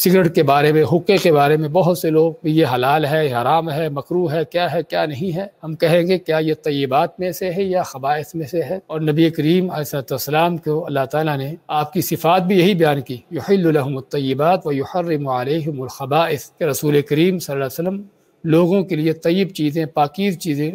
cigarette के बारे में हुक्के के बारे में बहुत से लोग ये हलाल है हराम है मकरू है क्या है क्या नहीं है हम कहेंगे क्या ये तयबात में से है या खबाइस में से है और नबी करीम असलाम को अल्लाह ताला ने आपकी सिफात भी यही बयान की युहलतयबात व युहरमखबाइस के रसूल करीम वसल्लम लोगों के लिए तयब चीज़ें पाकिज़ चीज़ें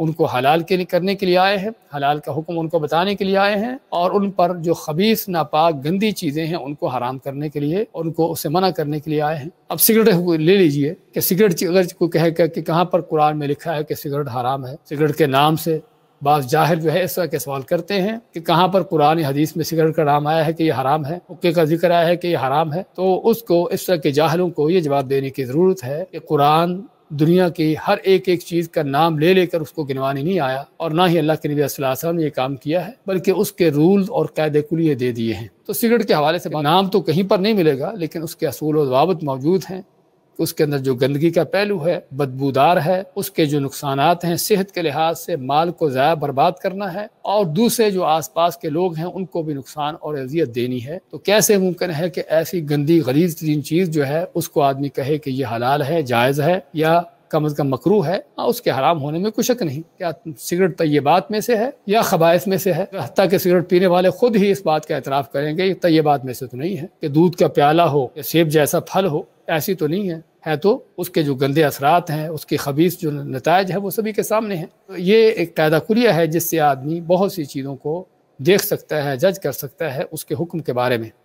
उनको हलाल के करने के लिए आए हैं हलाल का हुक्म उनको बताने के लिए आए हैं और उन पर जो खबीस नापाक गंदी चीज़ें हैं उनको हराम करने के लिए और उनको उसे मना करने के लिए आए हैं अब सिगरेट ले लीजिए कि सिगरेट अगर कोई कहेगा कि कहाँ पर कुरान में लिखा है कि सिगरेट हराम है सिगरेट के नाम से बाज जाहिर जो है इस तरह के सवाल करते हैं कि कहाँ पर कुरान हदीस में सिगरेट का नाम आया है कि ये हराम है हुक्के का जिक्र आया है कि ये हराम है तो उसको इस तरह के जाहलों को ये जवाब देने की ज़रूरत है कि कुरान दुनिया के हर एक एक चीज़ का नाम ले लेकर उसको गिनवाने नहीं आया और ना ही अल्लाह के नबी वसल्लम ने ये काम किया है बल्कि उसके रूल और कायदे कुलिए दे दिए हैं तो सिगरेट के हवाले से नाम तो कहीं पर नहीं मिलेगा लेकिन उसके असूल और वाबत मौजूद हैं उसके अंदर जो गंदगी का पहलू है बदबूदार है उसके जो नुकसान हैं सेहत के लिहाज से माल को ज़ाया बर्बाद करना है और दूसरे जो आसपास के लोग हैं उनको भी नुकसान और अजियत देनी है तो कैसे मुमकिन है कि ऐसी गंदी गलीज तरीन चीज़ जो है उसको आदमी कहे कि ये हलाल है जायज़ है या कम अज़ कम मकरू है आ, हाँ, उसके हराम होने में कुछ शक नहीं क्या सिगरेट तयबात में से है या खबाइस में से है हती के सिगरेट पीने वाले खुद ही इस बात का एतराफ़ करेंगे तयबात में से तो नहीं है कि दूध का प्याला हो या सेब जैसा फल हो ऐसी तो नहीं है है तो उसके जो गंदे असरात हैं उसके खबीस जो नतज है वो सभी के सामने हैं ये एक कायदा कुलिया है जिससे आदमी बहुत सी चीज़ों को देख सकता है जज कर सकता है उसके हुक्म के बारे में